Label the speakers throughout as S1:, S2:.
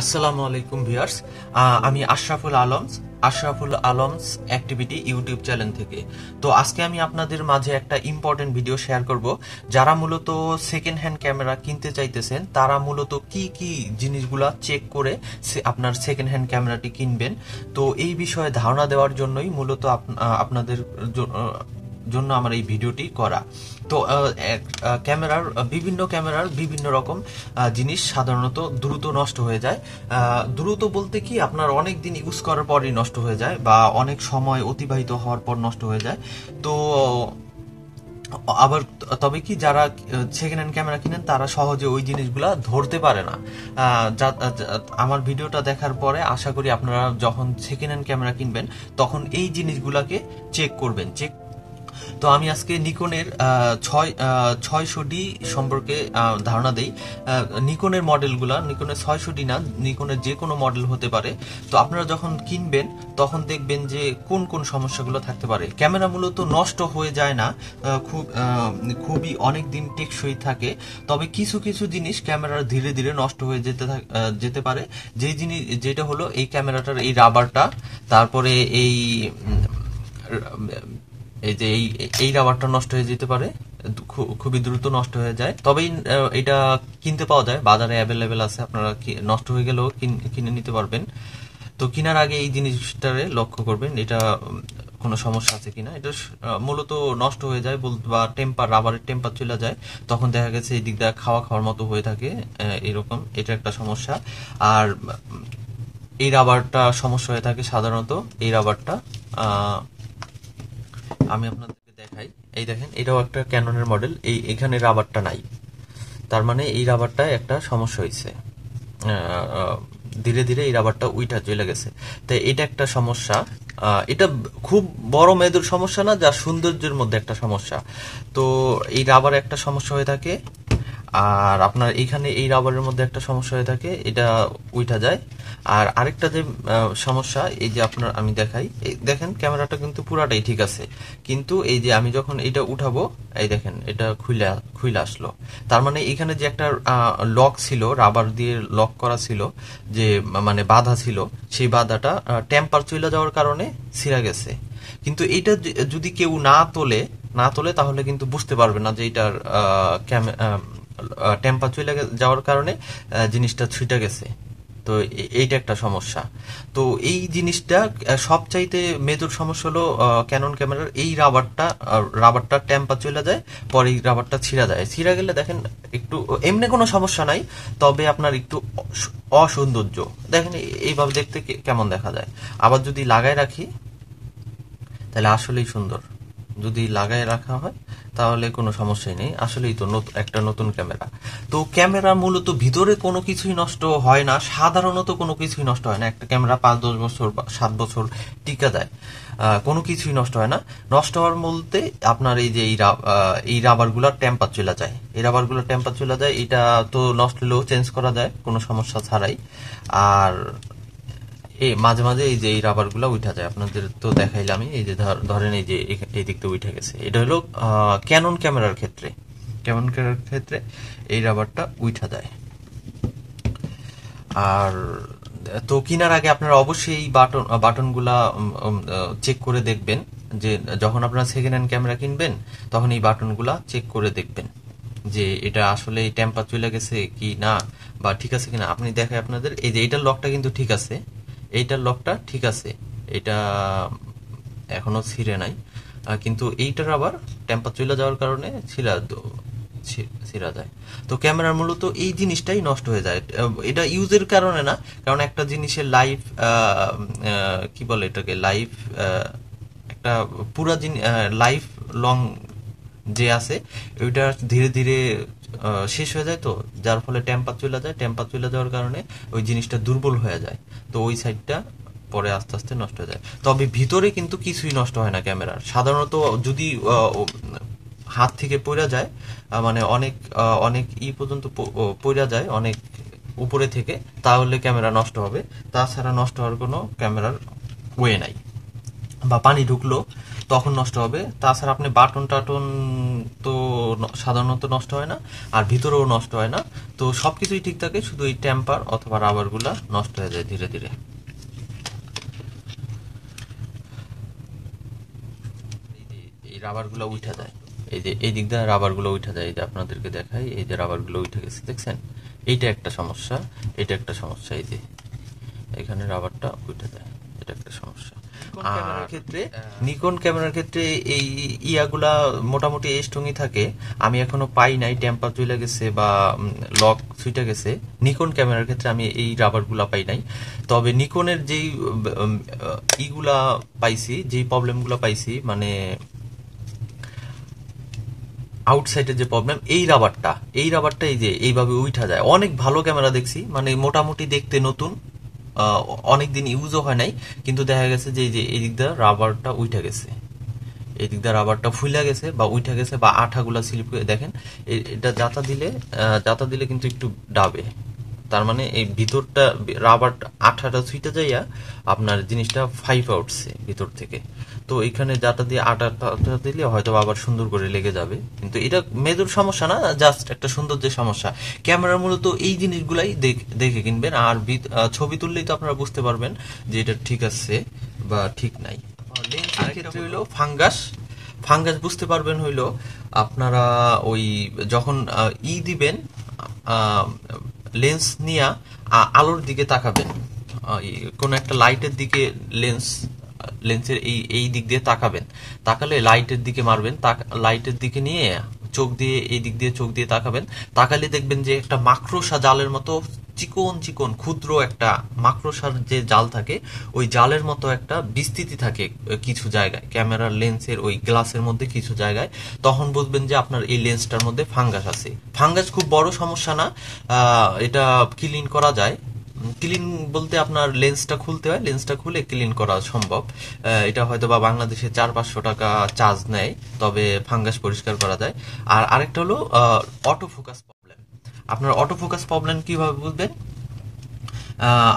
S1: আসসালামু আলাইকুম ভিউয়ার্স আমি Ashraful Alam's Ashraful Alam's activity YouTube channel থেকে তো আজকে আমি আপনাদের মাঝে একটা ইম্পর্টেন্ট ভিডিও শেয়ার করব যারা মূলত সেকেন্ড হ্যান্ড ক্যামেরা কিনতে চাইতেছেন তারা মূলত কি কি জিনিসগুলা চেক করে আপনার সেকেন্ড হ্যান্ড ক্যামেরাটি কিনবেন তো এই বিষয়ে ধারণা দেওয়ার জন্যই মূলত আপনাদের জন্য আমার এই ভিডিওটি করা তো ক্যামেরার বিভিন্ন ক্যামেরার বিভিন্ন রকম জিনিস সাধারণত দ্রুত নষ্ট হয়ে যায় দ্রুত বলতে কি আপনার অনেক দিন ইউজ করার পরই নষ্ট হয়ে যায় বা অনেক সময় অতিবাহিত হওয়ার পর নষ্ট হয়ে যায় তো আবার তবে কি যারা সেকেন্ড হ্যান্ড ক্যামেরা কিনেন তারা সহজে ওই জিনিসগুলা ধরতে পারে না আমার ভিডিওটা দেখার পরে আশা করি আপনারা যখন সেকেন্ড হ্যান্ড ক্যামেরা কিনবেন তখন এই জিনিসগুলাকে চেক করবেন চেক তো আমি আজকে নিকনের ছয় ছয়শো ডি সম্পর্কে ধারণা দেই নিকনের মডেলগুলা নিকনের ছয়শো ডি না নিকনের যে কোনো মডেল হতে পারে তো আপনারা যখন কিনবেন তখন দেখবেন যে কোন কোন সমস্যাগুলো থাকতে পারে ক্যামেরা মূলত নষ্ট হয়ে যায় না খুব খুবই অনেক দিন টেকসই থাকে তবে কিছু কিছু জিনিস ক্যামেরা ধীরে ধীরে নষ্ট হয়ে যেতে যেতে পারে যে জিনিস যেটা হলো এই ক্যামেরাটার এই রাবারটা তারপরে এই এই যে এই এই রাবারটা নষ্ট হয়ে যেতে পারে খুবই দ্রুত নষ্ট হয়ে যায় তবেই এটা কিনতে পাওয়া যায় বাজারে অ্যাভেলেবেল আছে আপনারা নষ্ট হয়ে গেলেও কিনে নিতে পারবেন তো কেনার আগে এই জিনিসটারে লক্ষ্য করবেন এটা কোনো সমস্যা আছে কিনা এটা মূলত নষ্ট হয়ে যায় বল বা টেম্পার রাবারের টেম্পার চলে যায় তখন দেখা গেছে এই দিক দিয়ে খাওয়া খাওয়ার মতো হয়ে থাকে এরকম এটা একটা সমস্যা আর এই রাবারটা সমস্যা হয়ে থাকে সাধারণত এই রাবারটা আমি আপনাদেরকে দেখাই এই দেখেন এটাও একটা ক্যাননের মডেল এই এখানে রাবারটা নাই তার মানে এই রাবারটা একটা সমস্যা হয়েছে ধীরে ধীরে এই রাবারটা উইটা চলে গেছে তো এটা একটা সমস্যা এটা খুব বড় মেয়েদের সমস্যা না যা সৌন্দর্যের মধ্যে একটা সমস্যা তো এই রাবার একটা সমস্যা হয়ে থাকে আর আপনার এইখানে এই রাবারের মধ্যে একটা সমস্যা হয়ে থাকে এটা উঠা যায় আর আরেকটা যে সমস্যা এই যে আপনার আমি দেখাই দেখেন ক্যামেরাটা কিন্তু পুরাটাই ঠিক আছে কিন্তু এই যে আমি যখন এটা উঠাবো এই দেখেন এটা খুলে খুলে আসলো তার মানে এখানে যে একটা লক ছিল রাবার দিয়ে লক করা ছিল যে মানে বাধা ছিল সেই বাধাটা টেম্পার চলে যাওয়ার কারণে ছিঁড়া গেছে কিন্তু এটা যদি কেউ না তোলে না তোলে তাহলে কিন্তু বুঝতে পারবে না যে এটার টেম্পা চলে যাওয়ার কারণে জিনিসটা ছুটে গেছে তো এইটা একটা সমস্যা তো এই জিনিসটা সবচাইতে মেজর সমস্যা হলো ক্যানন ক্যামেরার এই রাবারটা রাবারটা ট্যাম্পা চলে যায় পরে এই রাবারটা ছিঁড়া যায় ছিঁড়া গেলে দেখেন একটু এমনি কোনো সমস্যা নাই তবে আপনার একটু অসৌন্দর্য দেখেন এইভাবে দেখতে কেমন দেখা যায় আবার যদি লাগায় রাখি তাহলে আসলেই সুন্দর যদি লাগায় রাখা হয় তাহলে কোনো সমস্যাই নেই আসলেই তো একটা নতুন ক্যামেরা তো ক্যামেরা মূলত ভিতরে কোনো কিছুই নষ্ট হয় না সাধারণত কোনো কিছুই নষ্ট হয় না একটা ক্যামেরা পাঁচ দশ বছর সাত বছর টিকা দেয় কোনো কিছুই নষ্ট হয় না নষ্ট হওয়ার বলতে আপনার এই যে এই রাবারগুলোর টেম্পার চলে যায় এই রাবারগুলোর টেম্পার চলে যায় এটা তো নষ্ট হলেও চেঞ্জ করা যায় কোনো সমস্যা ছাড়াই আর এই মাঝে মাঝে এই যে এই রাবার গুলা উঠা যায় আপনাদের তো দেখাইলাম এই যে ধরেন এই যে এই দিক থেকে উঠে গেছে এটা হলো ক্যানন ক্যামেরার ক্ষেত্রে ক্যানন ক্যামেরার ক্ষেত্রে এই রাবারটা উঠা যায় আর তো কেনার আগে আপনারা অবশ্যই এই বাটন বাটনগুলা চেক করে দেখবেন যে যখন আপনারা সেকেন্ড হ্যান্ড ক্যামেরা কিনবেন তখন এই বাটনগুলা চেক করে দেখবেন যে এটা আসলে টেম্পার চলে গেছে কি না বা ঠিক আছে কিনা আপনি দেখেন আপনাদের এই যে এটার লকটা কিন্তু ঠিক আছে এইটার লকটা ঠিক আছে এটা এখনও ছিঁড়ে নাই কিন্তু এইটার আবার টেম্পার চলে যাওয়ার কারণে ছিলা ছিঁড়া যায় তো ক্যামেরার মূলত এই জিনিসটাই নষ্ট হয়ে যায় এটা ইউজের কারণে না কারণ একটা জিনিসের লাইফ কি বলে এটাকে লাইফ একটা পুরা লাইফ লং যে আছে ওইটা ধীরে ধীরে শেষ হয়ে যায় তো যার ফলে টেম্পার চলে যায় টেম্পার চলে যাওয়ার কারণে ওই জিনিসটা দুর্বল হয়ে যায় তো ওই সাইডটা পরে আস্তে আস্তে নষ্ট হয়ে যায় তবে ভিতরে কিন্তু কিছুই নষ্ট হয় না ক্যামেরার সাধারণত যদি হাত থেকে পড়া যায় মানে অনেক অনেক ই পর্যন্ত পড়া যায় অনেক উপরে থেকে তাহলে ক্যামেরা নষ্ট হবে তাছাড়া নষ্ট হওয়ার কোনো ক্যামেরার ওয়ে নাই বা পানি ঢুকলো তখন নষ্ট হবে তাছাড়া আপনি বাটন টাটন তো সাধারণত নষ্ট হয় না আর ভিতরেও নষ্ট হয় না তো সব কিছুই ঠিক থাকে শুধু এই ট্যাম্পার অথবা রাবারগুলা নষ্ট হয়ে যায় ধীরে ধীরে এই রাবারগুলো উঠে যায় এই যে এই দিক দিয়ে রাবারগুলো উঠে যায় এই যে আপনাদেরকে দেখাই এই যে রাবারগুলো উঠে গেছে দেখছেন এইটা একটা সমস্যা এটা একটা সমস্যা এই যে এখানে রাবারটা উঠে যায় এটা একটা সমস্যা ক্যামেরার ক্ষেত্রে নিকন ক্যামেরার ক্ষেত্রে এই ইয়াগুলা মোটামুটি স্ট্রংই থাকে আমি এখনো পাই নাই টেম্পার জুইলা গেছে বা লক সুইটা গেছে নিকন ক্যামেরার ক্ষেত্রে আমি এই রাবারগুলা পাই নাই তবে নিকনের যেই ইগুলা পাইছি যেই প্রবলেমগুলো পাইছি মানে আউটসাইডের যে প্রবলেম এই রাবারটা এই রাবারটা এই যে এইভাবে উঠা যায় অনেক ভালো ক্যামেরা দেখছি মানে মোটামুটি দেখতে নতুন অনেক দিন ইউজও হয় নাই কিন্তু দেখা গেছে যে যে এদিক দিয়ে রাবারটা উঠে গেছে এদিক দিয়ে রাবারটা ফুলে গেছে বা উঠে গেছে বা আঠাগুলা স্লিপ দেখেন এটা যাতা দিলে যাতা দিলে কিন্তু একটু ডাবে তার মানে এই ভিতরটা রাবার আঠাটা ছুঁইতে যাইয়া আপনার জিনিসটা ফাইভ উঠছে ভিতর থেকে তো এখানে যাটা দিয়ে আটাটা দিলে হয়তো আবার সুন্দর করে লেগে যাবে কিন্তু এটা মেদুর সমস্যা না জাস্ট একটা যে সমস্যা ক্যামেরা মূলত এই জিনিসগুলাই দেখে কিনবেন আর ছবি তুললেই তো আপনারা বুঝতে পারবেন যে এটা ঠিক আছে বা ঠিক নাই হইলো ফাঙ্গাস ফাঙ্গাস বুঝতে পারবেন হইলো আপনারা ওই যখন ই দিবেন লেন্স নিয়ে আলোর দিকে তাকাবেন কোন একটা লাইটের দিকে লেন্স লেন্সের এই এই দিক দিয়ে তাকাবেন তাকালে লাইটের দিকে মারবেন লাইটের দিকে নিয়ে চোখ দিয়ে এই দিক দিয়ে চোখ দিয়ে তাকাবেন তাকালে দেখবেন যে একটা মাকড়সা জালের মতো চিকন চিকন ক্ষুদ্র একটা মাকড়সার যে জাল থাকে ওই জালের মতো একটা বিস্তৃতি থাকে কিছু জায়গায় ক্যামেরার লেন্সের ওই গ্লাসের মধ্যে কিছু জায়গায় তখন বুঝবেন যে আপনার এই লেন্সটার মধ্যে ফাঙ্গাস আছে ফাঙ্গাস খুব বড় সমস্যা না এটা ক্লিন করা যায় ক্লিন বলতে আপনার লেন্সটা খুলতে হয় লেন্সটা খুলে ক্লিন করা সম্ভব এটা হয়তো বা বাংলাদেশে চার পাঁচশো টাকা চার্জ নেয় তবে ফাঙ্গাস পরিষ্কার করা যায় আর আরেকটা হলো অটো ফোকাস প্রবলেম আপনার অটো ফোকাস প্রবলেম কিভাবে বুঝবেন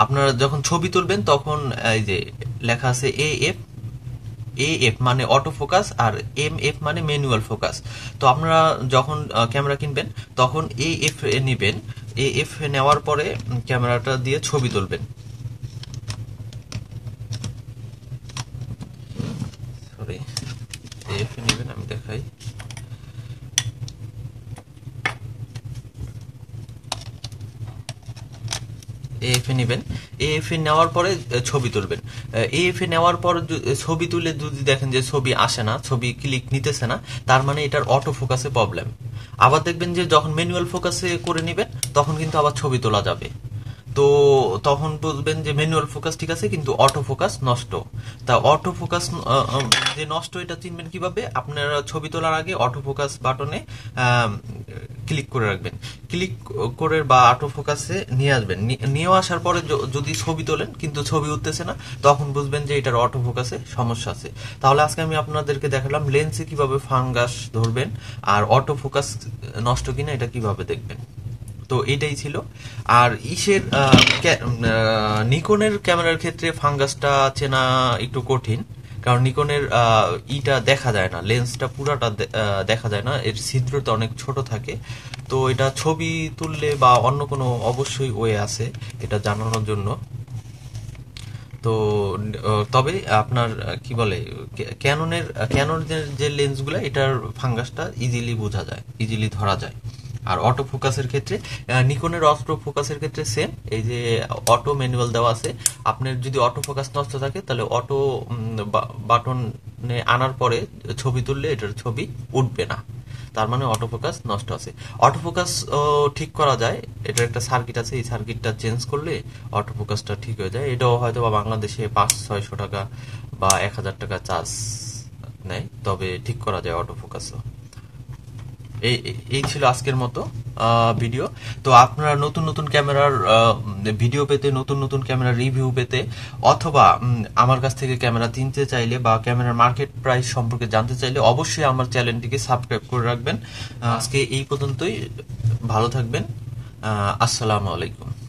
S1: আপনারা যখন ছবি তুলবেন তখন এই যে লেখা আছে এ এফ এ এফ মানে অটো ফোকাস আর এম এফ মানে ম্যানুয়াল ফোকাস তো আপনারা যখন ক্যামেরা কিনবেন তখন এ এফ নেবেন এ এফ নেওয়ার পরে ক্যামেরাটা দিয়ে ছবি তুলবেন সরি এফ নেবেন আমি দেখাই এএফএ নেবেন এএফএ নেওয়ার পরে ছবি তুলবেন এএফএ নেওয়ার পর ছবি তুলে যদি দেখেন যে ছবি আসে না ছবি ক্লিক নিতেছে না তার মানে এটার অটো ফোকাসে প্রবলেম আবার দেখবেন যে যখন ম্যানুয়াল ফোকাসে করে নেবেন তখন কিন্তু আবার ছবি তোলা যাবে তো তখন বুঝবেন যে ম্যানুয়াল ফোকাস ঠিক আছে কিন্তু অটো ফোকাস নষ্ট তা অটো ফোকাস যে নষ্ট এটা চিনবেন কিভাবে আপনারা ছবি তোলার আগে অটো ফোকাস বাটনে ক্লিক করে রাখবেন ক্লিক করে বা অটো ফোকাসে নিয়ে আসবেন নিয়ে আসার পরে যদি ছবি তোলেন কিন্তু ছবি উঠতেছে না তখন বুঝবেন যে এটার অটো ফোকাসে সমস্যা আছে তাহলে আজকে আমি আপনাদেরকে দেখালাম লেন্সে কিভাবে ফাঙ্গাস ধরবেন আর অটো ফোকাস নষ্ট কিনা এটা কিভাবে দেখবেন তো এটাই ছিল আর ইসের নিকনের ক্যামেরার ক্ষেত্রে ফাঙ্গাসটা চেনা একটু কঠিন কারণ নিকনের ইটা দেখা যায় না লেন্সটা পুরাটা দেখা যায় না এর ছিদ্রটা অনেক ছোট থাকে তো এটা ছবি তুললে বা অন্য কোনো অবশ্যই ওয়ে আছে এটা জানানোর জন্য তো তবে আপনার কি বলে ক্যাননের ক্যাননের যে লেন্সগুলো এটার ফাঙ্গাসটা ইজিলি বোঝা যায় ইজিলি ধরা যায় আর অটো ফোকাসের ক্ষেত্রে নিকনের অটো ফোকাসের ক্ষেত্রে সেম এই যে অটো ম্যানুয়াল দেওয়া আছে আপনার যদি অটো ফোকাস নষ্ট থাকে তাহলে অটো বাটনে আনার পরে ছবি তুললে এটার ছবি উঠবে না তার মানে অটো ফোকাস নষ্ট আছে অটো ফোকাস ঠিক করা যায় এটার একটা সার্কিট আছে এই সার্কিটটা চেঞ্জ করলে অটো ফোকাসটা ঠিক হয়ে যায় এটাও হয়তো বা বাংলাদেশে পাঁচ ছয়শো টাকা বা এক হাজার টাকা চার্জ নেয় তবে ঠিক করা যায় অটো ফোকাসও এই ছিল আজকের মতো ভিডিও তো আপনারা নতুন নতুন ক্যামেরার ভিডিও পেতে নতুন নতুন ক্যামেরার রিভিউ পেতে অথবা আমার কাছ থেকে ক্যামেরা কিনতে চাইলে বা ক্যামেরার মার্কেট প্রাইস সম্পর্কে জানতে চাইলে অবশ্যই আমার চ্যানেলটিকে সাবস্ক্রাইব করে রাখবেন আজকে এই পর্যন্তই ভালো থাকবেন আসসালামু আলাইকুম